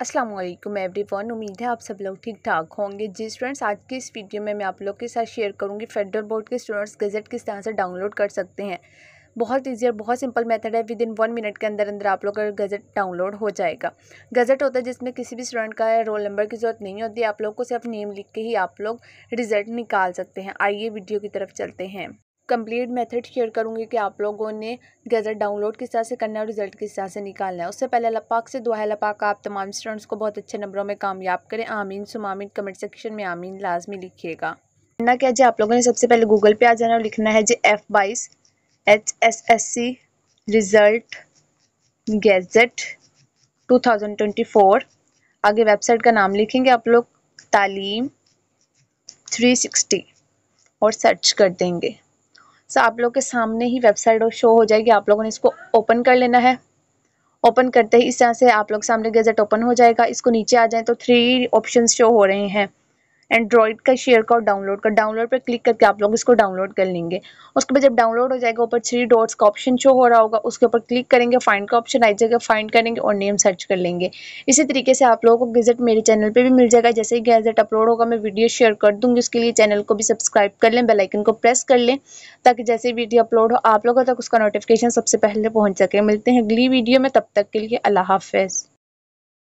अस्सलाम वालेकुम वन उम्मीद है आप सब लोग ठीक ठाक होंगे जी स्टूडेंट्स आज की इस वीडियो में मैं आप लोग के साथ शेयर करूंगी फेडरल बोर्ड के स्टूडेंट्स गज़ट किस तरह से डाउनलोड कर सकते हैं बहुत ईजी और बहुत सिंपल मेथड है विद इन वन मिनट के अंदर अंदर आप लोग का गज़ट डाउनलोड हो जाएगा गज़ट होता है जिसमें किसी भी स्टूडेंट का रोल नंबर की ज़रूरत नहीं होती आप लोग को सिर्फ नेम लिख के ही आप लोग रिज़ल्ट निकाल सकते हैं आइए वीडियो की तरफ चलते हैं कंप्लीट मेथड शेयर करूँगी कि आप लोगों ने गज़ट डाउनलोड किस तरह से करना है और रिजल्ट किस तरह से निकालना है उससे पहले लपाक से दुआ लपाक आप तमाम स्टूडेंट्स को बहुत अच्छे नंबरों में कामयाब करें आमीन सुमामीन कमेंट सेक्शन में आमीन लाजमी लिखिएगा करना क्या जी आप लोगों ने सबसे पहले गूगल पे आ जाना और लिखना है जी एफ बाईस H S S C result gazette 2024 आगे वेबसाइट का नाम लिखेंगे आप लोग तालीम 360 और सर्च कर देंगे सो आप लोग के सामने ही वेबसाइट शो हो जाएगी आप लोगों ने इसको ओपन कर लेना है ओपन करते ही इस तरह से आप लोग सामने गजट ओपन हो जाएगा इसको नीचे आ जाए तो थ्री ऑप्शन शो हो रहे हैं एंड्रॉइड का शेयर का और डाउनलोड का डाउनलोड पर क्लिक करके आप लोग इसको डाउनलोड कर लेंगे उसके बाद जब डाउनलोड हो जाएगा ऊपर थ्री डॉट्स का ऑप्शन शो हो रहा होगा उसके ऊपर क्लिक करेंगे फाइंड का ऑप्शन आई जाएगा फाइंड करेंगे और नेम सर्च कर लेंगे इसी तरीके से आप लोगों को गजट मेरे चैनल पर भी मिल जाएगा जैसे ही गैजेट अपलोड होगा मैं वीडियो शेयर कर दूँगी उसके लिए चैनल को भी सब्सक्राइब कर लें बेलाइकन को प्रेस कर लें ताकि जैसे वीडियो अपलोड हो आप लोगों तक उसका नोटिफिकेशन सबसे पहले पहुँच सके मिलते हैं अगली वीडियो में तब तक के लिए अल्लाह हाफ